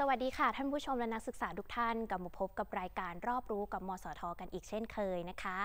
สวัสดีค่ะ ท่านผู้ชมและนักศึกษาทุกท่านกลับมาพบกับรายการรอบรู้กับมสทกันอีกเช่นเคยนะคะ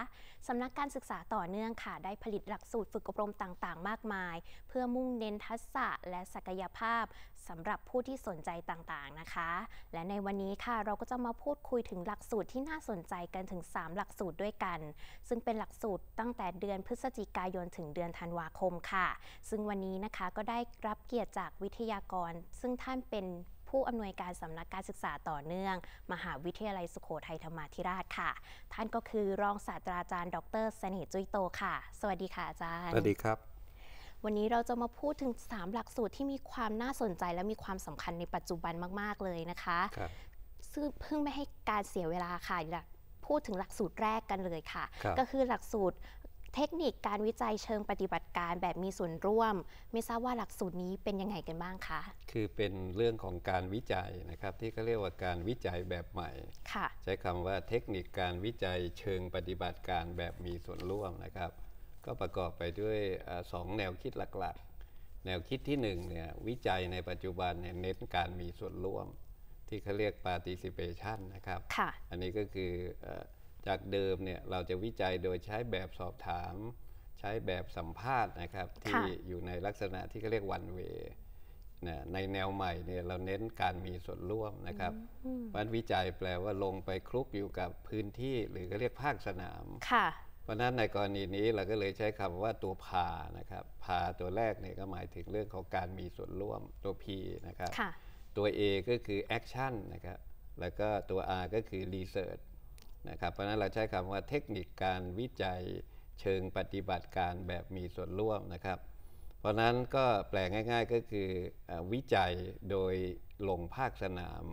สำนักการศึกษาต่อเนื่องค่ะ ได้ผลิตหลักสูตรฝึกอบรมต่าง ๆ มากมาย เพื่อมุ่งเน้นทักษะและศักยภาพสำหรับผู้ที่สนใจต่าง ๆ นะคะ และในวันนี้ค่ะเราก็จะมาพูดคุยถึงหลักสูตรที่น่าสนใจกันถึง 3 หลักสูตรด้วยกัน ซึ่งเป็นหลักสูตรตั้งแต่เดือนพฤศจิกายนถึงเดือนธันวาคมค่ะ ซึ่งวันนี้นะคะก็ได้รับเกียรติจากวิทยากร ซึ่งท่านเป็นผู้อำนวยการสำนักการศึกษาต่อเนื่อง มหาวิทยาลัยสุโขทัยธรรมาธิราชค่ะ ท่านก็คือรองศาสตราจารย์ดรเสนิ์จุยโต ค่ะ สวัสดีค่ะอาจารย์ สวัสดีครับ วันนี้เราจะมาพูดถึง 3 หลักสูตรที่มีความน่าสนใจ และมีความสำคัญในปัจจุบันมาก ๆ เลยนะคะคซึ่งเพิ่งไม่ให้การเสียเวลาค่ะพูดถึงหลักสูตรแรกกันเลยค่ะคก็คือหลักสูตรเทคนิคการวิจัยเชิงปฏิบัติการแบบมีส่วนร่วม ไม่ทราบว่าหลักสูตรนี้เป็นยังไงกันบ้างคะคือเป็นเรื่องของการวิจัยนะครับ ที่เขาเรียกว่าการวิจัยแบบใหม่ ใช้คำว่าเทคนิคการวิจัยเชิงปฏิบัติการแบบมีส่วนร่วมนะครับ ก็ประกอบไปด้วยสองแนวคิดหลักๆ แนวคิดที่1เนี่ยวิจัยในปัจจุบันเนเน้นการมีส่วนร่วม ที่เขาเรียก participation นะครับอันนี้ก็คือจากเดิมเนี่ยเราจะวิจัยโดยใช้แบบสอบถาม ใช้แบบสัมภาษณ์นะครับที่อยู่ในลักษณะที่เขาเรียกวันเวในแนวใหม่เนี่ยเราเน้นการมีส่วนร่วมนะครับวันวิจัยแปลว่าลงไปคลุกอยู่กับพื้นที่หรือก็เรียกภาคสนามค่ะเพราะนั้นในกรณีนี้เราก็เลยใช้คำว่าตัวพานะครับพาตัวแรกเนี่ยก็หมายถึงเรื่องของการมีส่วนร่วมตัว P นะครับตัว A ก็คือ action นะครับแล้วก็ตัว R ก็คือ research นะครับเพราะนั้นเราใช้คำว่าเทคนิคการวิจัย เชิงปฏิบัติการแบบมีส่วนร่วมนะครับ เพราะนั้นก็แปลง่าย ๆ ก็คือวิจัยโดยลงภาคสนาม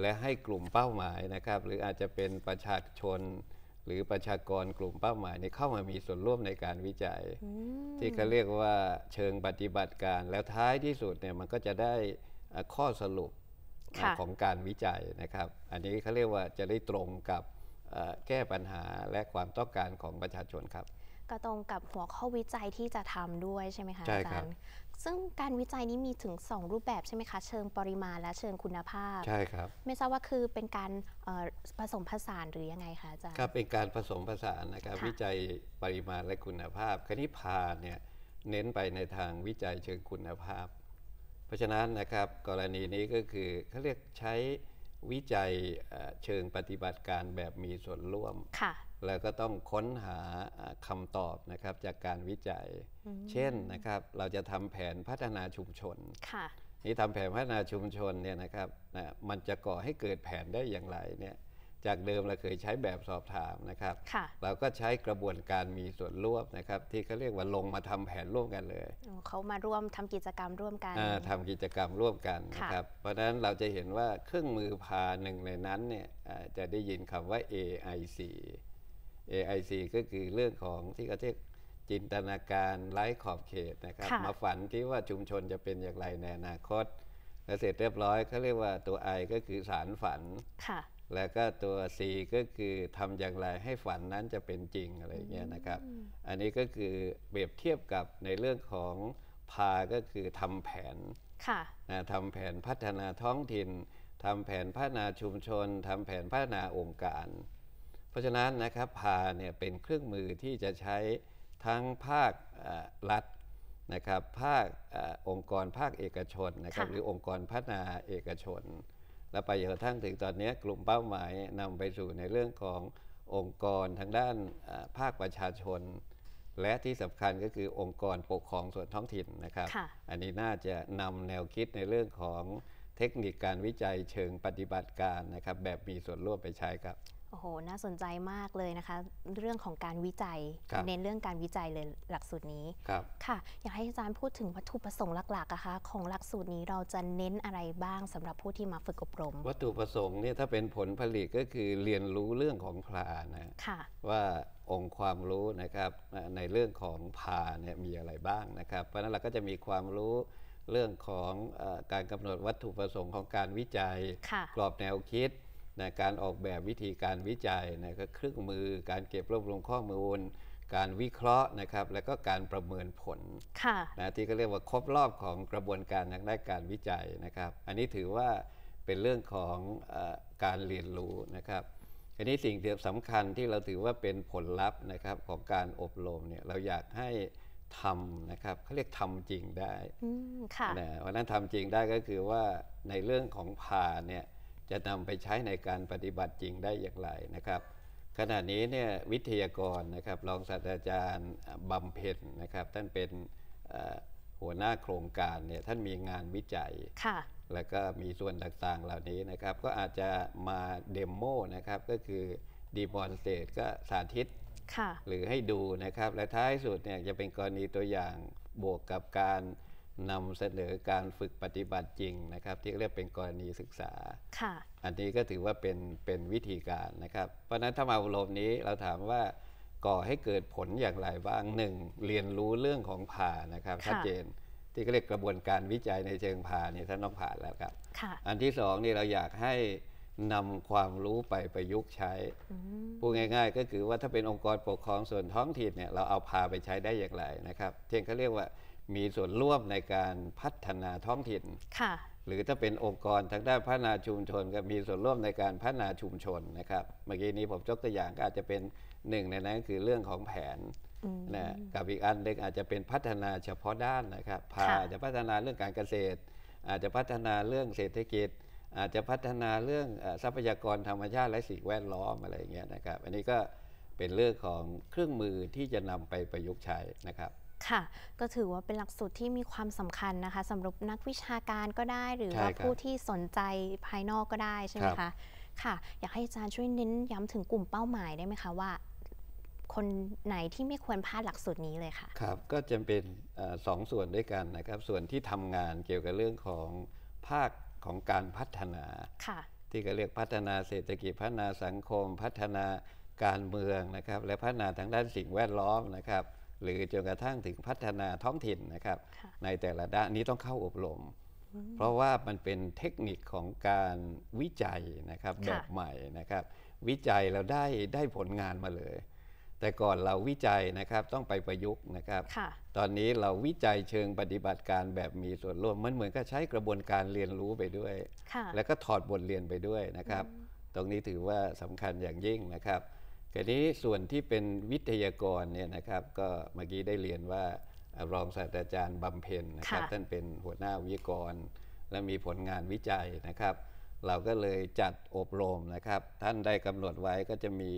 และให้กลุ่มเป้าหมายนะครับ หรืออาจจะเป็นประชาชน หรือประชากรกลุ่มเป้าหมายในเข้ามามีส่วนร่วมในการวิจัย ที่เขาเรียกว่าเชิงปฏิบัติการแล้วท้ายที่สุดเนี่ยมันก็จะได้ข้อสรุปของการวิจัยนะครับ อันนี้เขาเรียกว่าจะได้ตรงกับแก้ปัญหาและความต้องการของประชาชนครับก็ตรงกับหัวข้อวิจัยที่จะทำด้วยใช่ไหมคะอาจารย์ซึ่งการวิจัยนี้มีถึง 2 รูปแบบใช่ไหมคะเชิงปริมาณและเชิงคุณภาพใช่ครับไม่ทราบว่าคือเป็นการผสมผสานหรือยังไงคะอาจารย์ครับ เป็นการผสมผสานนะครับวิจัยปริมาณและคุณภาพ คณิพาเนี่ยเน้นไปในทางวิจัยเชิงคุณภาพ เพราะฉะนั้นนะครับกรณีนี้ก็คือเขาเรียกใช้วิจัยเชิงปฏิบัติการแบบมีส่วนร่วม แล้วก็ต้องค้นหาคำตอบนะครับจากการวิจัย เช่นนะครับ เราจะทำแผนพัฒนาชุมชนนี่ทำแผนพัฒนาชุมชนเนี่ยนะครับนะมันจะก่อให้เกิดแผนได้อย่างไรเนี่ยจากเดิมเราเคยใช้แบบสอบถามนะครับ เราก็ใช้กระบวนการมีส่วนร่วมนะครับ ที่เขาเรียกว่าลงมาทำแผนร่วมกันเลยเขามาร่วมทำกิจกรรมร่วมกันทำกิจกรรมร่วมกันนะครับเพราะฉะนั้นเราจะเห็นว่าเครื่องมือพาหนึ่งในนั้นเนี่ยจะได้ยินคำว่า AIC AIC ก็คือเรื่องของที่เขาเรียกจินตนาการไร้ขอบเขตนะครับ มาฝันที่ว่าชุมชนจะเป็นอย่างไรในอนาคตและเสร็จเรียบร้อยเขาเรียกว่าตัวไอก็คือสารฝันแล้วก็ตัว C ก็คือทำอย่างไรให้ฝันนั้นจะเป็นจริงอะไรเงี้ยนะครับ อันนี้ก็คือเปรียบเทียบกับในเรื่องของพาก็คือทำแผน่ะทำแผนพัฒนาท้องถิ่นทำแผนพัฒนาชุมชนทำแผนพัฒนาองค์การ เพราะฉะนั้นนะครับพาเนี่ยเป็นเครื่องมือที่จะใช้ทั้งภาครัฐนะครับ ภาคอองค์กร ภาคเอกชนนะครับ หรือองค์กรพัฒนาเอกชนและไปกระทั่งถึงตอนนี้กลุ่มเป้าหมายนำไปสู่ในเรื่องขององค์กรทางด้านภาคประชาชน และที่สำคัญก็คือองค์กรปกครองส่วนท้องถิ่นนะครับ อันนี้น่าจะนำแนวคิดในเรื่องของเทคนิคการวิจัยเชิงปฏิบัติการนะครับ แบบมีส่วนร่วมไปใช้ครับโอ้โห น่าสนใจมากเลยนะคะ เรื่องของการวิจัยเน้นเรื่องการวิจัยเลย หลักสูตรนี้ครับค่ะอยากให้อาจารย์พูดถึงวัตถุประสงค์หลักๆนะคะของหลักสูตรนี้เราจะเน้นอะไรบ้าง สำหรับผู้ที่มาฝึกอบรม วัตถุประสงค์เนี่ยถ้าเป็นผลผลิตก็คือเรียนรู้เรื่องของพรานะะว่าองค์ความรู้นะครับในเรื่องของพาเนี่ยมีอะไรบ้างนะครับ เพราะนั้นเราก็จะมีความรู้เรื่องของอการกำหนดวัตถุประสงค์ของการวิจัย กรอบแนวคิดนะการออกแบบวิธีการวิจัยนะก็เครื่องมือการเก็บรวบรวมข้อมูล การวิเคราะห์นะครับแล้วก็การประเมินผลนะที่เขาเรียกว่าครบรอบของกระบวนการทางด้านการวิจัยนะครับ อันนี้ถือว่าเป็นเรื่องของอการเรียนรู้นะครับ อันนี้สิ่งที่สำคัญที่เราถือว่าเป็นผลลัพธ์นะครับของการอบรมเนี่ยเราอยากให้ทำนะครับเขาเรียกทำจริงได้ค่ะนะเพราะนั้นทำจริงได้ก็คือว่าในเรื่องของผ่าเนี่ยจะนำไปใช้ในการปฏิบัติจริงได้อย่างไรนะครับ ขณะนี้เนี่ยวิทยากรนะครับรองศาสตราจารย์บำเพ็ญนะครับท่านเป็นหัวหน้าโครงการเนี่ยท่านมีงานวิจัย แล้วก็มีส่วนต่างๆเหล่านี้นะครับ ก็อาจจะมาเดโมนะครับก็คือดีบอนสเตตก็สาธิต หรือให้ดูนะครับ และท้ายสุดเนี่ยจะเป็นกรณีตัวอย่างบวกกับการนำเสนอการฝึกปฏิบัติจริงนะครับที่เรียกเป็นกรณีศึกษา อันนี้ก็ถือว่าเป็นเป็นวิธีการนะครับ เพราะนั้นถ้ามาอบรมนี้เราถามว่าก่อให้เกิดผลอย่างไรบ้างหนึ่งเรียนรู้เรื่องของผ่านะครับชัดเจนที่เรียกกระบวนการวิจัยในเชิงผ่านี่ท่านต้องผ่านแล้วครับอันที่สองนี่เราอยากให้นำความรู้ไปประยุกต์ใช้พูดง่าย ๆ ก็คือว่าถ้าเป็นองค์กรปกครองส่วนท้องถิ่นเนี่ยเราเอาพาไปใช้ได้อย่างไรนะครับเช่นเขาเรียกว่ามีส่วนร่วมในการพัฒนาท้องถิ่นค่ะหรือถ้าเป็นองค์กรทางด้านพัฒนาชุมชน ก็มีส่วนร่วมในการพัฒนาชุมชนนะครับ เมื่อกี้นี้ผมยกตัวอย่างก็อาจจะเป็นหนึ่งในนั้นคือเรื่องของแผน นะ กับอีกอันเึ็กอาจจะเป็นพัฒนาเฉพาะด้านนะครับพาจะพัฒนาเรื่องการเกษตร อาจจะพัฒนาเรื่องเศรษฐกิจ อาจจะพัฒนาเรื่องทรัพยากรธรรมชาติและสิ่งแวดล้อมอะไรอย่างเงี้ยนะครับ อันนี้ก็เป็นเรื่องของเครื่องมือที่จะนำไปประยุกต์ใช้นะครับค่ะก็ถือว่าเป็นหลักสูตรที่มีความสำคัญนะคะสำหรับนักวิชาการก็ได้หรือว่าผู้ที่สนใจภายนอกก็ได้ใช่ไหมคะค่ะ อยากให้อาจารย์ช่วยเน้นย้ำถึงกลุ่มเป้าหมายได้ไหมคะว่าคนไหนที่ไม่ควรพลาดหลักสูตรนี้เลยค่ะครับ ก็จาเป็นสองส่วนด้วยกันนะครับ ส่วนที่ทำงานเกี่ยวกับเรื่องของภาคของการพัฒนาค่ะ ที่ก็เรียกพัฒนาเศรษฐกิจ พัฒนาสังคม พัฒนาการเมืองนะครับ และพัฒนาทางด้านสิ่งแวดล้อมนะครับหรือจนกระทั่งถึงพัฒนาท้องถิ่นนะครับ ในแต่ละด้านนี้ต้องเข้าอบรม เพราะว่ามันเป็นเทคนิคของการวิจัยนะครับแบบใหม่นะครับ วิจัยเราได้ได้ผลงานมาเลย แต่ก่อนเราวิจัยนะครับต้องไปประยุกต์นะครับตอนนี้เราวิจัยเชิงปฏิบัติการแบบมีส่วนร่วมมันเหมือนกับใช้กระบวนการเรียนรู้ไปด้วย แล้วก็ถอดบทเรียนไปด้วยนะครับ ตรงนี้ถือว่าสำคัญอย่างยิ่งนะครับกรนี้ส่วนที่เป็นวิทยากรเนี่ยนะครับก็เมื่อกี้ได้เรียนว่า รองศาสตราจารย์บำเพ็ญนะครับท่านเป็นหัวหน้าวิทยากรและมีผลงานวิจัยนะครับ เราก็เลยจัดอบรมนะครับ ท่านได้กำหนดไว้ก็จะมี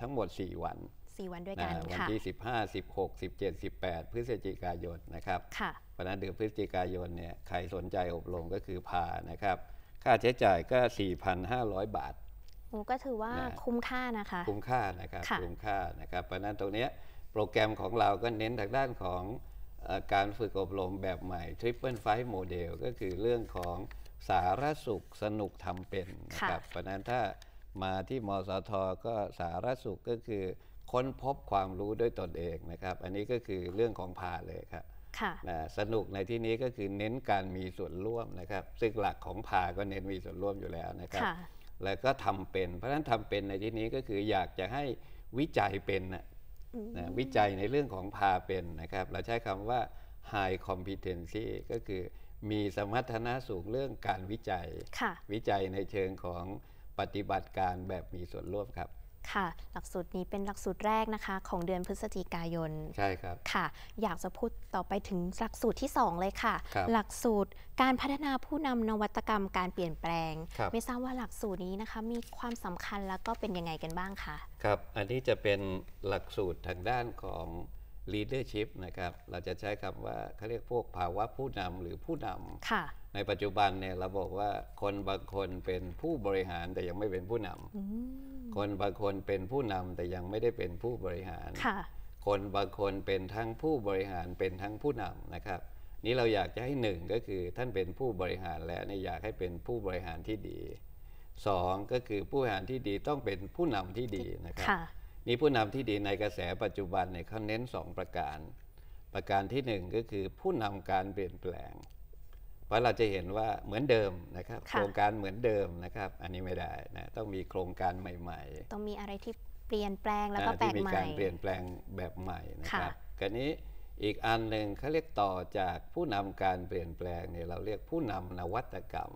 ทั้งหมด 4 วัน4วันด้วยกันวันที่ 15 16 17 18 พฤศจิกายนนะครับ่ะวันนั้นเดือนพฤศจิกายนเนี่ยใครสนใจอบรมก็คือพานะครับ ค่าใช้จ่ายก็ 4,500 บาทก็ถือว่าคุ้มค่านะคะคุ้มค่านะครับคุ้มค่านะครับเพราะนั้นตรงนี้โปรแกรมของเราก็เน้นทางด้านของการฝึกอบรมแบบใหม่ Triple f i ฟ e Model ก็คือเรื่องของสารสุขสนุกทำเป็นนะครับเพราะนั้นถ้ามาที่มสท ก็สารสุขก็คือ ค้นพบความรู้ด้วยตนเองนะครับ อันนี้ก็คือเรื่องของพาเลยครับนะสนุกในที่นี้ก็คือเน้นการมีส่วนร่วมนะครับซึ่งหลักของพาก็เน้นมีส่วนร่วมอยู่แล้วนะครับแล้วก็ทำเป็นเพราะฉะนั้นทำเป็นในที่นี้ก็คืออยากจะให้วิจัยเป็นนะวิจัยในเรื่องของพาเป็นนะครับ เราใช้คำว่า high competency ก็คือมีสมรรถนะสูงเรื่องการวิจัย วิจัยในเชิงของปฏิบัติการแบบมีส่วนร่วมครับค่ะหลักสูตรนี้เป็นหลักสูตรแรกนะคะ ของเดือนพฤศจิกายนใช่ครับค่ะ อยากจะพูดต่อไปถึงหลักสูตรที่ 2 เลยค่ะ หลักสูตรการพัฒนาผู้นำนวัตกรรมการเปลี่ยนแปลง ไม่ทราบว่าหลักสูตรนี้นะคะมีความสำคัญแล้วก็เป็นยังไงกันบ้างคะครับอันนี้จะเป็นหลักสูตรทางด้านของลีดเดอร์ชิพนะครับเราจะใช้คำว่าเขาเรียกพวกภาวะผู้นำหรือผู้นำในปัจจุบันเนี่ยเราบอกว่าคนบางคนเป็นผู้บริหารแต่ยังไม่เป็นผู้นำคนบางคนเป็นผู้นำแต่ยังไม่ได้เป็นผู้บริหาร คนบางคนเป็นทั้งผู้บริหารเป็นทั้งผู้นำนะครับนี่เราอยากจะให้หนึ่งก็คือท่านเป็นผู้บริหารแล้วอยากให้เป็นผู้บริหารที่ดีสองก็คือผู้บริหารที่ดีต้องเป็นผู้นำที่ดีนะครับนี่ผู้นำที่ดีในกระแสปัจจุบันเนี่ยเขาเน้น 2 ประการ ประการที่1ก็คือผู้นำการเปลี่ยนแปลง เพราะเราจะเห็นว่าเหมือนเดิมนะครับ โครงการเหมือนเดิมนะครับอันนี้ไม่ได้นะต้องมีโครงการใหม่ ๆ ต้องมีอะไรที่เปลี่ยนแปลงแล้วก็แปลกใหม่่มีการเปลี่ยนแปลงแบบใหม่นะครับกันนี้อีกอันหนึ่งเขาเรียกต่อจากผู้นำการเปลี่ยนแปลงเนี่ยเราเรียกผู้นำนวัตกรรม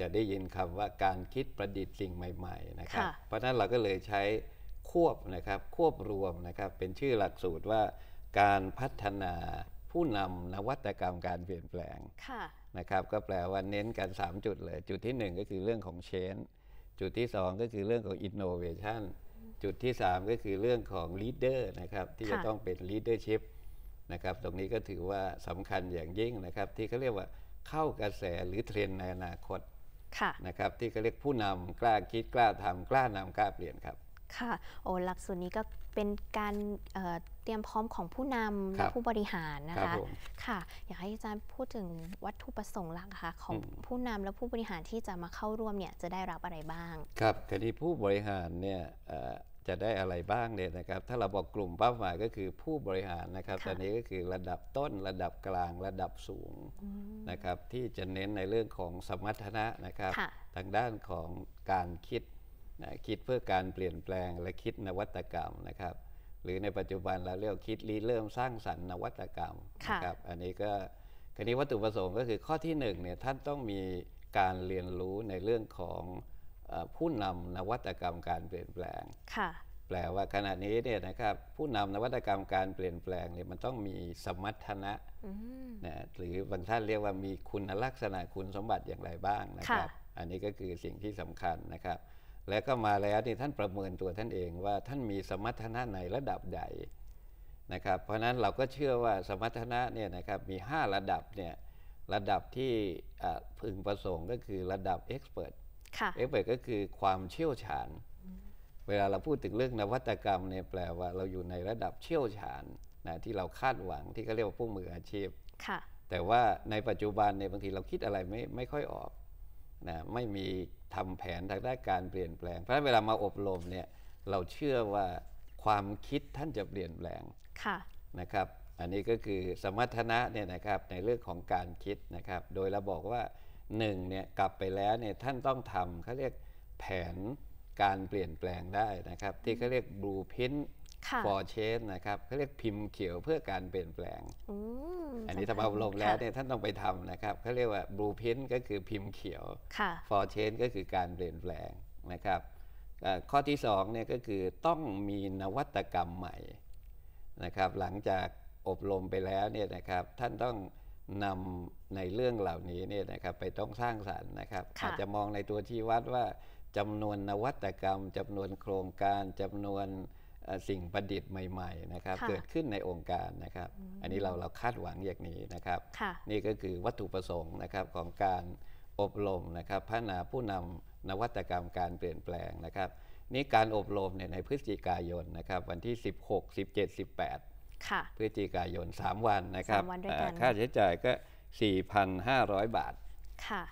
จะได้ยินคำว่าการคิดประดิษฐ์สิ่งใหม่ๆนะครับเพราะนั้นเราก็เลยใช้ควบนะครับควบรวมนะครับเป็นชื่อหลักสูตรว่า การพัฒนาผู้นำนวัตกรรมการเปลี่ยนแปลงนะครับก็แปลว่าเน้นกัน 3 จุดเลย จุดที่ 1 ก็คือเรื่องของเชนจุดที่ 2 ก็คือเรื่องของอินโนเวชันจุดที่ 3 ก็คือเรื่องของลีดเดอร์นะครับที่จะต้องเป็นลีดเดอร์ชิพนะครับตรงนี้ก็ถือว่าสำคัญอย่างยิ่งนะครับที่เขาเรียกว่าเข้ากระแสหรือเทรนในอนาคตนะครับที่เขาเรียกผู้นำกล้าคิดกล้าทำกล้านำกล้าเปลี่ยนครับค่ะโอ้หลักสูตรนี้ก็เป็นการเเตรียมพร้อมของผู้นำและผู้บริหารนะคะ ค่ะ อยากให้อาจารย์พูดถึงวัตถุประสงค์หลักค่ะของผู้นำและผู้บริหารที่จะมาเข้าร่วมเนี่ยจะได้รับอะไรบ้าง ครับคดีผู้บริหารเนี่ยจะได้อะไรบ้างเนี่ยนะครับ ถ้าเราบอกกลุ่มเป้าหมายก็คือผู้บริหารนะครับตอนนี้ก็คือระดับต้นระดับกลาง ระดับสูงนะครับที่จะเน้นในเรื่องของสมรรถนะนะครับ ทางด้านของการคิดนะคิดเพื่อการเปลี่ยนแปลงและคิดนวัตกรรมนะครับ หรือในปัจจุบันเราเรียกคิดรีเริ่มสร้างสรรค์นวัตกรรมนะครับอันนี้ก็คันนี้วัตถุประสงค์ก็คือข้อที่1เนี่ยท่านต้องมีการเรียนรู้ในเรื่องของผู้นำนวัตกรรมการเปลี่ยนแปลงแปลว่าขณะนี้เนี่ยนะครับผู้นำนวัตกรรมการเปลี่ยนแปลงเนี่ยมันต้องมีสมรรถนะนะ หรือบางท่านเรียกว่ามีคุณลักษณะคุณสมบัติอย่างไรบ้างนะครับ อันนี้ก็คือสิ่งที่สำคัญนะครับแล้วก็มาแล้วที่ท่านประเมินตัวท่านเองว่าท่านมีสมรรถนะในระดับใด นะครับ เพราะนั้นเราก็เชื่อว่าสมรรถนะเนี่ยนะครับมี 5 ระดับเนี่ยระดับที่พึงประสงค์ก็คือระดับ expert เอ็กเปิ t ก็คือความเชี่ยวชาญ เวลาเราพูดถึงเรื่องนวัตกรรมเนี่ยแปลว่าเราอยู่ในระดับเชี่ยวชาญนะที่เราคาดหวังที่เขาเรียกว่าผู้มืออาชีพ แต่ว่าในปัจจุบันเนี่ยบางทีเราคิดอะไรไม่ไม่ค่อยออกนะไม่มีทำแผนทางด้านการเปลี่ยนแปลง เพราะฉะนั้นเวลามาอบรมเนี่ย เราเชื่อว่าความคิดท่านจะเปลี่ยนแปลงะนะครับ อันนี้ก็คือสมรรถนะเนี่ยนะครับ ในเรื่องของการคิดนะครับ โดยเราบอกว่าหนึ่งเนี่ยกลับไปแล้วเนี่ยท่านต้องทำเขาเรียกแผนการเปลี่ยนแปลงได้นะครับ ที่เขาเรียกบลูพิ้นฟอร์เชสนะครับเขาเรียกพิมพ์เขียวเพื่อการเปลี่ยนแปลง อันนี้ถ้าเราลงแล้วเนี่ยท่านต้องไปทำนะครับ เขาเรียกว่าบลูพินก็คือพิมพ์เขียวฟอร์เชสก็คือการเปลี่ยนแปลงนะครับ ข้อที่2เนี่ยก็คือต้องมีนวัตกรรมใหม่นะครับ หลังจากอบรมไปแล้วเนี่ยนะครับ ท่านต้องนำในเรื่องเหล่านี้เนี่ยนะครับ ไปต้องสร้างสรรค์นะครับอาจจะมองในตัวชี้วัดว่าจำนวนนวัตกรรมจำนวนโครงการจำนวนสิ่งประดิษฐ์ใหม่ๆนะครับเกิดขึ้นในองค์การนะครับอันนี้เรา เราคาดหวังอย่างนี้นะครับ นี่ก็คือวัตถุประสงค์นะครับของการอบรมนะครับพัฒนาผู้นำนวัตกรรมการเปลี่ยนแปลงนะครับนี่การอบรมเนี่ยในพฤศจิกายนนะครับวันที่ 16 17 18พฤศจิกายน 3 วันนะครับค่าใช้จ่ายก็ 4,500 บาท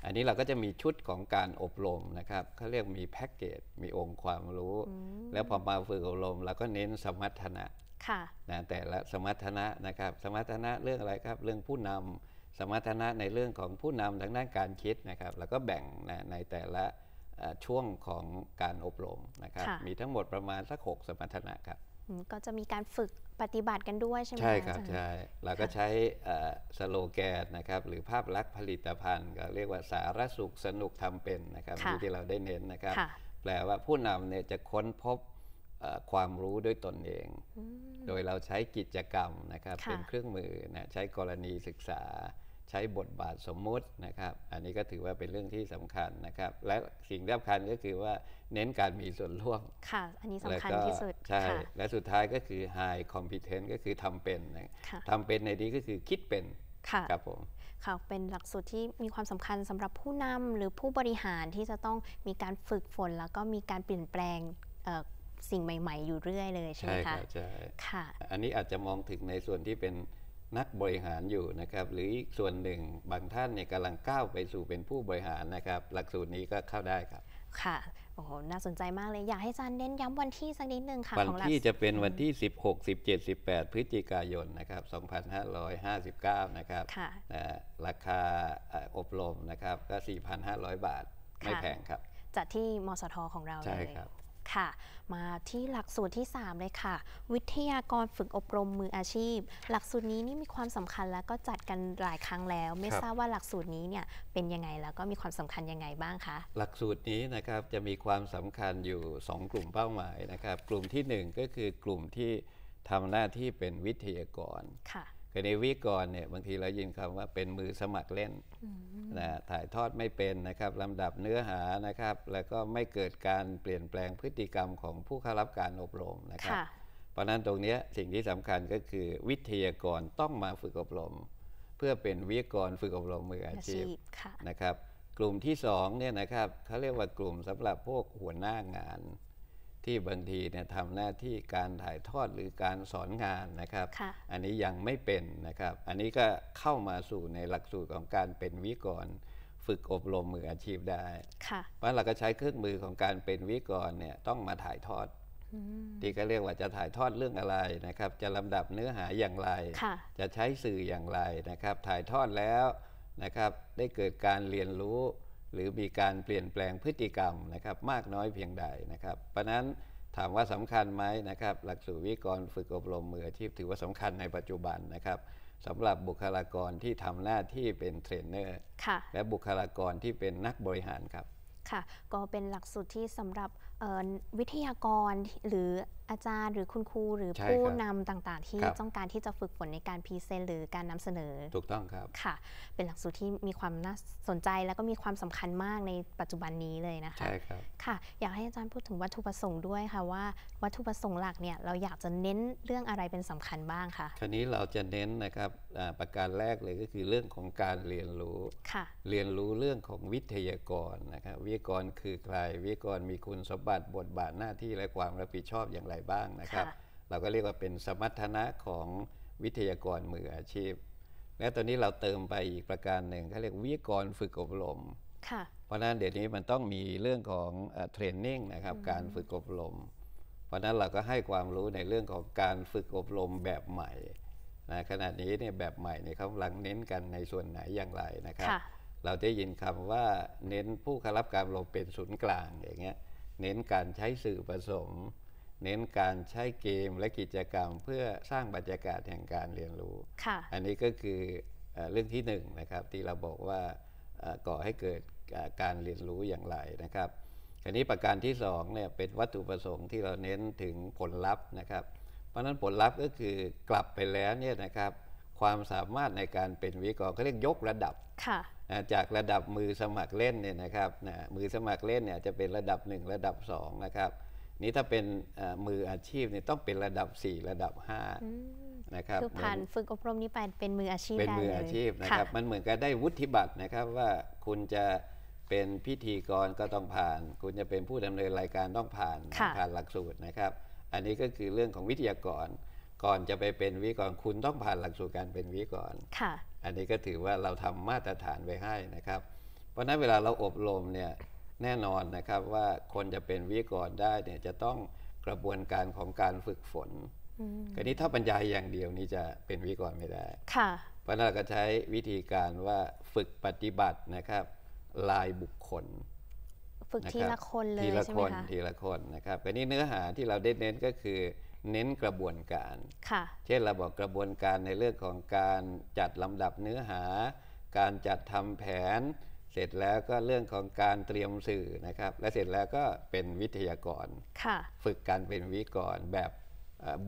อันนี้เราก็จะมีชุดของการอบรมนะครับเขาเรียกมีแพ็กเกจมีองค์ความรู้ แล้วพอมาฝึกอบรมเราก็เน้นสมรรถนะนะ แต่ละสมรรถนะนะครับสมรรถนะเรื่องอะไรครับ เรื่องผู้นำสมรรถนะในเรื่องของผู้นำทางด้านการคิดนะครับแล้วก็แบ่งนะในแต่ละช่วงของการอบรมนะครับมีทั้งหมดประมาณ สักหกสมรรถนะครับก็จะมีการฝึกปฏิบัติกันด้วยใช่ไหมใช่ครับ ใช่เราก็ใช้สโลแกนนะครับ หรือภาพลักษณ์ผลิตภัณฑ์ ก็เรียกว่าสารสุขสนุกทำเป็นนะครับที่เราได้เน้นนะครับ แปลว่าผู้นำเนี่ยจะค้นพบความรู้ด้วยตนเอง โดยเราใช้กิจกรรมนะครับ เป็นเครื่องมือนะใช้กรณีศึกษาช้บทบาทสมมุตินะครับอันนี้ก็ถือว่าเป็นเรื่องที่สำคัญนะครับและสิ่งสำคัญก็คือว่าเน้นการมีส่วนร่วมค่ะอันนี้สำคัญที่สุดใช่และสุดท้ายก็คือ high competence ก็คือทำเป็น ทำเป็นในนี้ก็คือคิดเป็นครับผมค่ะเป็นหลักสูตรที่มีความสำคัญสำหรับผู้นำหรือผู้บริหารที่จะต้องมีการฝึกฝนแล้วก็มีการเปลี่ยนแปลงสิ่งใหม่ๆ อยู่เรื่อยเลยใช่ไหมคะใช่ค่ะ อันนี้อาจจะมองถึงในส่วนที่เป็นนักบริหารอยู่นะครับ หรืออีกส่วนหนึ่งบางท่านเนี่ยกำลังก้าวไปสู่เป็นผู้บริหารนะครับ หลักสูตรนี้ก็เข้าได้ครับ ค่ะโอ้โหน่าสนใจมากเลย อยากให้อาจารย์เน้นย้ำวันที่สักนิดนึงค่ะวันที่จะเป็นวันที่ 16 17 18 พฤศจิกายนนะครับ 2559 นะครับค่ะราคาอบรมนะครับก็4,500 บาทไม่แพงครับจัดที่มสทของเราเลยครับค่ะมาที่หลักสูตรที่ 3 เลยค่ะ วิทยากรฝึกอบรมมืออาชีพ หลักสูตรนี้นี่มีความสำคัญแล้วก็จัดกันหลายครั้งแล้ว ไม่ทราบว่าหลักสูตรนี้เนี่ยเป็นยังไงแล้วก็มีความสำคัญยังไงบ้างคะหลักสูตรนี้นะครับจะมีความสำคัญอยู่ 2 กลุ่มเป้าหมายนะครับกลุ่มที่ 1 ก็คือกลุ่มที่ทำหน้าที่เป็นวิทยากรค่ะคือในวิก่อนเนี่ยบางทีเรายินคำว่าเป็นมือสมัครเล่นนะถ่ายทอดไม่เป็นนะครับลำดับเนื้อหานะครับ แล้วก็ไม่เกิดการเปลี่ยนแปลงพฤติกรรมของผู้เข้ารับการอบรมนะครับ เพราะนั้นตรงนี้สิ่งที่สำคัญก็คือวิทยากรต้องมาฝึกอบรม เพื่อเป็นวิทยกรฝึกอบรมมืออาชีพนะครับ กลุ่มที่2เนี่ยนะครับเขาเรียกว่ากลุ่มสำหรับพวกหัวหน้างานที่บางทีเนี่ยทำหน้าที่การถ่ายทอดหรือการสอนงานนะครับ อันนี้ยังไม่เป็นนะครับ อันนี้ก็เข้ามาสู่ในหลักสูตรของการเป็นวิกร ฝึกอบรมมืออาชีพได้ เพราะเราก็ใช้เครื่องมือของการเป็นวิกรเนี่ยต้องมาถ่ายทอด ที่ก็เรียกว่าจะถ่ายทอดเรื่องอะไรนะครับ จะลำดับเนื้อหาอย่างไร จะใช้สื่ออย่างไรนะครับ ถ่ายทอดแล้วนะครับได้เกิดการเรียนรู้หรือมีการเปลี่ยนแปลงพฤติกรรมนะครับมากน้อยเพียงใดนะครับเพราะนั้นถามว่าสำคัญไหมนะครับ หลักสูตรวิกรฝึกอบรมมืออาชีพถือว่าสำคัญในปัจจุบันนะครับสำหรับบุคลากรที่ทำหน้าที่เป็นเทรนเนอร์และบุคลากรที่เป็นนักบริหารครับค่ะ ก็เป็นหลักสูตรที่สำหรับวิทยากรหรืออาจารย์หรือคุณครูหรือผู้นำต่างๆที่ต้องการที่จะฝึกฝนในการพรีเซนต์หรือการนำเสนอถูกต้องครับค่ะ เป็นหลักสูตรที่มีความน่าสนใจแล้วก็มีความสำคัญมากในปัจจุบันนี้เลยนะคะใช่ครับค่ะอยากให้อาจารย์พูดถึงวัตถุประสงค์ด้วยค่ะว่าวัตถุประสงค์หลักเนี่ยเราอยากจะเน้นเรื่องอะไรเป็นสำคัญบ้างคะคราวนี้เราจะเน้นนะครับประการแรกเลยก็คือเรื่องของการเรียนรู้เรียนรู้เรื่องของวิทยากรนะครับวิทยากรคือใครวิทยากรมีคุณสมบัติบัติบทบาทหน้าที่และความรับผิดชอบอย่างไรบ้างนะครับ เราก็เรียกว่าเป็นสมรรถนะของวิทยากรมืออาชีพ และตอนนี้เราเติมไปอีกประการหนึ่งเขาเรียกวิทยากรฝึกอบรมเพราะนั้นเดี๋ยวนี้มันต้องมีเรื่องของเทรนนิ่งนะครับการฝึกอบรม เพราะนั้นเราก็ให้ความรู้ในเรื่องของการฝึกอบรมแบบใหม่นะขณะนี้เนี่ยแบบใหม่เนี่ยเขาหลังเน้นกันในส่วนไหนอย่างไรนะครับ เราได้ยินคำว่าเน้นผู้ครับการอบรมเป็นศูนย์กลางอย่างเงี้ยเน้นการใช้สื่อผสม เน้นการใช้เกมและกิจกรรมเพื่อสร้างบรรยากาศแห่งการเรียนรู้อันนี้ก็คือเรื่องที่หนึ่งนะครับที่เราบอกว่าก่อให้เกิดการเรียนรู้อย่างไรนะครับ อันนี้ประการที่สองเนี่ยเป็นวัตถุประสงค์ที่เราเน้นถึงผลลัพธ์นะครับ เพราะฉะนั้นผลลัพธ์ก็คือกลับไปแล้วเนี่ยนะครับความสามารถในการเป็นวิกรเขาเรียกยกระดับจากระดับมือสมัครเล่นเนี่ยนะครับมือสมัครเล่นเนี่ยจะเป็นระดับ 1 ระดับ 2 นะครับนี่ถ้าเป็นมืออาชีพเนี่ยต้องเป็นระดับ 4 ระดับ5นะครับคือผ่านฝึกอบรมนี้ไปเป็นมืออาชีพเป็นมืออาชีพนะครับมันเหมือนกับได้วุฒิบัตรนะครับว่าคุณจะเป็นพิธีกรก็ต้องผ่าน คุณจะเป็นผู้ดำเนินรายการต้องผ่านผ่านหลักสูตรนะครับ อันนี้ก็คือเรื่องของวิทยากรก่อนจะไปเป็นวิกรคุณต้องผ่านหลักสูตรการเป็นวิกรอค่ะอันนี้ก็ถือว่าเราทำมาตรฐานไว้ให้นะครับ เพราะนั้นเวลาเราอบรมเนี่ยแน่นอนนะครับว่าคนจะเป็นวิกรได้เนี่ยจะต้องกระบวนการของการฝึกฝนกรณีถ้าบรรยายอย่างเดียวนี้จะเป็นวิกรไม่ได้ค่ะเพราะนั้นเราก็ใช้วิธีการว่าฝึกปฏิบัตินะครับลายบุคคล ฝึกทีละคนเลยใช่ไหมคะทีละคนทีละคนนะครับกรณีเนื้อหาที่เราเด้เน้นก็คือเน้นกระบวนการ เช่นเราบอกกระบวนการในเรื่องของการจัดลำดับเนื้อหา การจัดทำแผน เสร็จแล้วก็เรื่องของการเตรียมสื่อนะครับ และเสร็จแล้วก็เป็นวิทยากรฝึกการเป็นวิกรแบบ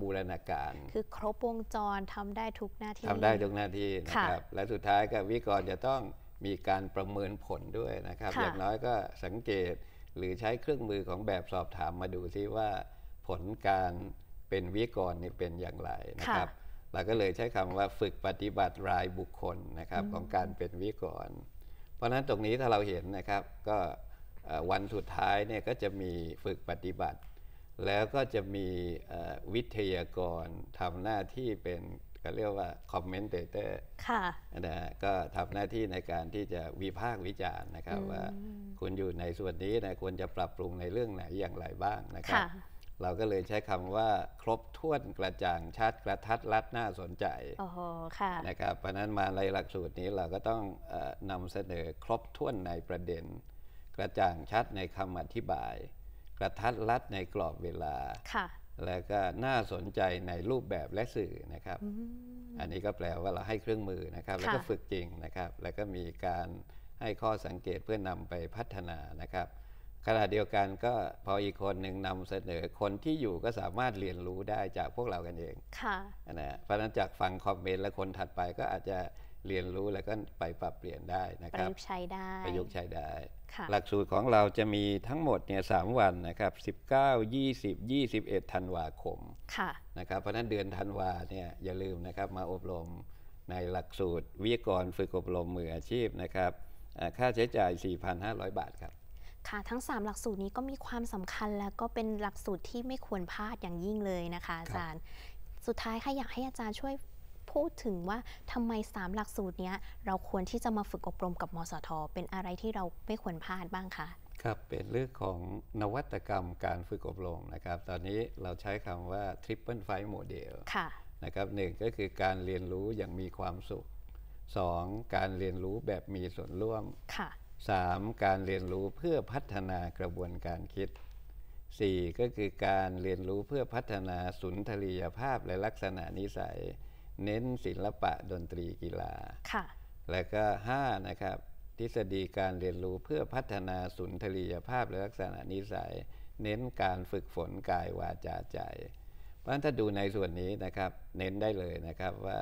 บูรณาการ คือครบวงจรทำได้ทุกหน้าที่ทำได้ทุกหน้าที่นะครับ และสุดท้ายก็วิกรจะต้องมีการประเมินผลด้วยนะครับ อย่างน้อยก็สังเกตหรือใช้เครื่องมือของแบบสอบถามมาดูซิว่าผลการเป็นวิกรนี่เป็นอย่างไรนะครับเราก็เลยใช้คำว่าฝึกปฏิบัติรายบุคคลนะครับของการเป็นวิกร เพราะฉะนั้นตรงนี้ถ้าเราเห็นนะครับก็วันสุดท้ายเนี่ยก็จะมีฝึกปฏิบัติ แล้วก็จะมีวิทยากรทำหน้าที่เป็นก็เรียกว่าคอมเมนเตอร์ค่ะนะก็ทำหน้าที่ในการที่จะวิพากษ์วิจารณ์นะครับ ว่าคุณอยู่ในส่วนนี้นะควรจะปรับปรุงในเรื่องไหนอย่างไรบ้างนะครับเราก็เลยใช้คำว่า ครบถ้วนกระจ่างชัด กระทัดรัดน่าสนใจโอ้โหค่ะนะครับเพราะนั้นมาในหลักสูตรนี้เราก็ต้องนำเสนอครบถ้วนในประเด็น กระจ่างชัดในคำอธิบาย กระทัดรัดในกรอบเวลาค่ะแล้วก็น่าสนใจในรูปแบบและสื่อนะครับอันนี้ก็แปลว่าเราให้เครื่องมือนะครับ แล้วก็ฝึกจริงนะครับ แล้วก็มีการให้ข้อสังเกตเพื่อนนำไปพัฒนานะครับขณะเดียวกันก็พออีกคนหนึ่งนำเสนอคนที่อยู่ก็สามารถเรียนรู้ได้จากพวกเรากันเอง ค่ะนะเพราะนั้นจากฟังคอมเมนต์และคนถัดไปก็อาจจะเรียนรู้แล้วก็ไปปรับเปลี่ยนได้นะครับประยุกต์ใช้ได้ ประยุกต์ใช้ได้ หลักสูตรของเราจะมีทั้งหมดเนี่ยสวันนะครับ19 20 21ธันวาคม ค่ะนะครับเพราะนั้นเดือนธันวาเนี่ยอย่าลืมนะครับมาอบรมในหลักสูตร วิทยกรฝึกอบรมมืออาชีพนะครับค่าใช้จ่าย 4,500 บาทครับค่ะทั้ง 3 หลักสูตรนี้ก็มีความสำคัญ และก็เป็นหลักสูตรที่ไม่ควรพลาดอย่างยิ่งเลยนะคะ อาจารย์สุดท้ายค่ะอยากให้อาจารย์ช่วยพูดถึงว่าทำไม 3 หลักสูตรนี้เราควรที่จะมาฝึกอบรมกับมสท เป็นอะไรที่เราไม่ควรพลาดบ้างคะครับเป็นเรื่องของนวัตกรรมการฝึกอบรมนะครับ ตอนนี้เราใช้คำว่า Triple Five Model ะนะครับหนึ่งก็คือการเรียนรู้อย่างมีความสุข 2. การเรียนรู้แบบมีส่วนร่วม 3. การเรียนรู้เพื่อพัฒนากระบวนการคิด 4. ก็คือการเรียนรู้เพื่อพัฒนาสุนทรียภาพและลักษณะนิสัย เน้นศิลปะดนตรีกีฬาค่ะและก็5นะครับทฤษฎีการเรียนรู้เพื่อพัฒนาสุนทรียภาพและลักษณะนิสัย เน้นการฝึกฝนกายวาจาใจเพราะถ้าดูในส่วนนี้นะครับเน้นได้เลยนะครับว่า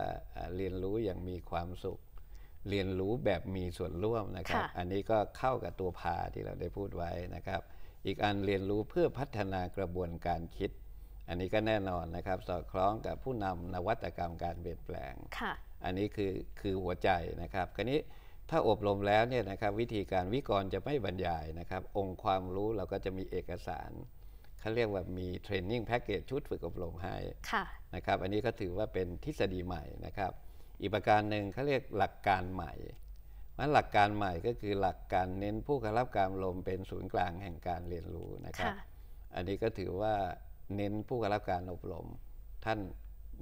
เรียนรู้อย่างมีความสุขเรียนรู้แบบมีส่วนร่วมนะครับ อันนี้ก็เข้ากับตัวพาที่เราได้พูดไว้นะครับ อีกอันเรียนรู้เพื่อพัฒนากระบวนการคิด อันนี้ก็แน่นอนนะครับ สอดคล้องกับผู้นำนวัตกรรมการเปลี่ยนแปลง อันนี้คือคือหัวใจนะครับ คราวนี้ถ้าอบรมแล้วเนี่ยนะครับ วิธีการวิกรจะไม่บรรยายนะครับ องค์ความรู้เราก็จะมีเอกสารเขาเรียกว่ามีเทรนนิ่งแพ็กเกจชุดฝึกอบรมให้นะครับ อันนี้ก็ถือว่าเป็นทฤษฎีใหม่นะครับอีกประการหนึ่งเขาเรียกหลักการใหม่ว่าหลักการใหม่ก็คือหลักการเน้นผู้กรับการลมเป็นศูนย์กลางแห่งการเรียนรู้นะครับ อันนี้ก็ถือว่าเน้นผู้กรับการอบรม ท่าน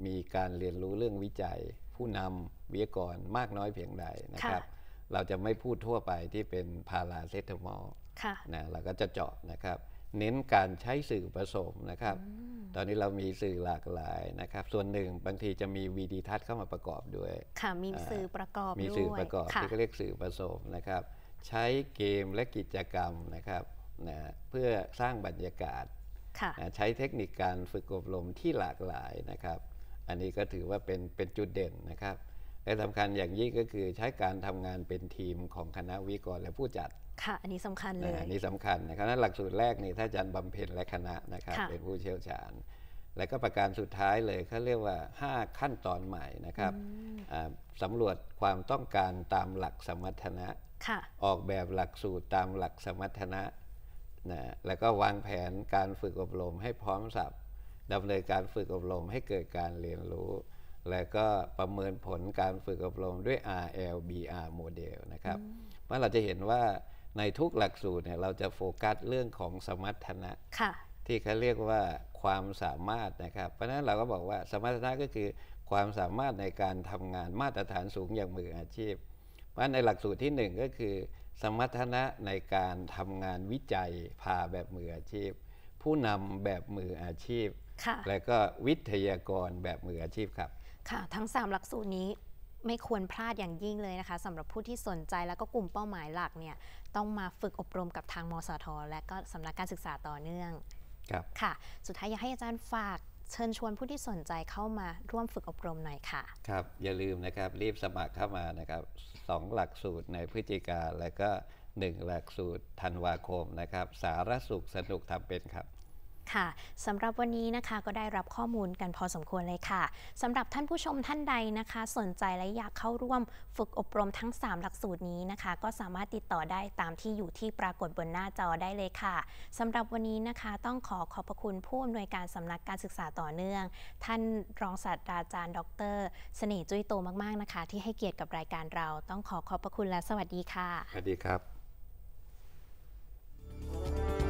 มีการเรียนรู้เรื่องวิจัยผู้นำวิทยากรมากน้อยเพียงใดนะครับ เราจะไม่พูดทั่วไปที่เป็นพาราเซตามอลนะเราก็จะเจาะนะครับ เน้นการใช้สื่อผสมนะครับตอนนี้เรามีสื่อหลากหลายนะครับ ส่วนหนึ่งบางทีจะมีวีดีทัศน์เข้ามาประกอบด้วยค่ะมีสื่อประกอบมีสื่อประกอบที่เขาเรียกสื่อผสมนะครับ ใช้เกมและกิจกรรมนะครับนะเพื่อสร้างบรรยากาศใช้เทคนิคการฝึกอบรมที่หลากหลายนะครับ อันนี้ก็ถือว่าเป็นเป็นจุดเด่นนะครับ และสำคัญอย่างยิ่งก็คือใช้การทำงานเป็นทีมของคณะวิกรและผู้จัดค่ะ อันนี้สำคัญเลย อันนี้สำคัญ นะครับนั้นหลักสูตรแรกนี่ถ้าอาจารย์บำเพ็ญและคณะนะครับเป็นผู้เชี่ยวชาญ และก็ประการสุดท้ายเลยเขาเรียกว่า 5 ขั้นตอนใหม่นะครับสำรวจความต้องการตามหลักสมรรถนะ ออกแบบหลักสูตรตามหลักสมรรถนะนะแล้วก็วางแผนการฝึกอบรมให้พร้อมสับดำเนินการฝึกอบรมให้เกิดการเรียนรู้ แล้วก็ประเมินผลการฝึกอบรมด้วย RLBR โมเดลนะครับ เพร่ะเราจะเห็นว่าในทุกหลักสูตรเนี่ยเราจะโฟกัสเรื่องของสมรรถนะะที่เขาเรียกว่าความสามารถนะครับ เพราะฉะนั้นเราก็บอกว่า สมรรถนะก็คือ ความสามารถในการทำงานมาตรฐานสูงอย่างมืออาชีพ เพราะในหลักสูตรที่1ก็คือสมรรถนะในการทำงานวิจัยพาแบบมืออาชีพ ผู้นำแบบมืออาชีพ และก็วิทยากรแบบมืออาชีพครับค่ะทั้ง 3 หลักสูตรนี้ไม่ควรพลาดอย่างยิ่งเลยนะคะสำหรับผู้ที่สนใจแล้วก็กลุ่มเป้าหมายหลักเนี่ยต้องมาฝึกอบรมกับทางมสท และก็สำนักการศึกษาต่อเนื่อง ครับ ค่ะ สุดท้ายอยากให้อาจารย์ฝากเชิญชวนผู้ที่สนใจเข้ามาร่วมฝึกอบรมหน่อยค่ะ ครับ อย่าลืมนะครับรีบสมัครเข้ามานะครับสองหลักสูตรในพฤติการและก็หนึ่งหลักสูตรธันวาคมนะครับ สารสุขสนุกทำเป็นครับค่ะสำหรับวันนี้นะคะก็ได้รับข้อมูลกันพอสมควรเลยค่ะ สำหรับท่านผู้ชมท่านใดนะคะ สนใจและอยากเข้าร่วมฝึกอบรมทั้ง 3 หลักสูตรนี้นะคะ ก็สามารถติดต่อได้ตามที่อยู่ที่ปรากฏบนหน้าจอได้เลยค่ะ สำหรับวันนี้นะคะ ต้องขอขอบพระคุณผู้อำนวยการสำนักการศึกษาต่อเนื่อง ท่านรองศาสตราจารย์ ดรเสน่ห์จุ้ยโตมาก ๆ นะคะ ที่ให้เกียรติกับรายการเรา ต้องขอขอบพระคุณและสวัสดีค่ะสวัสดีครับ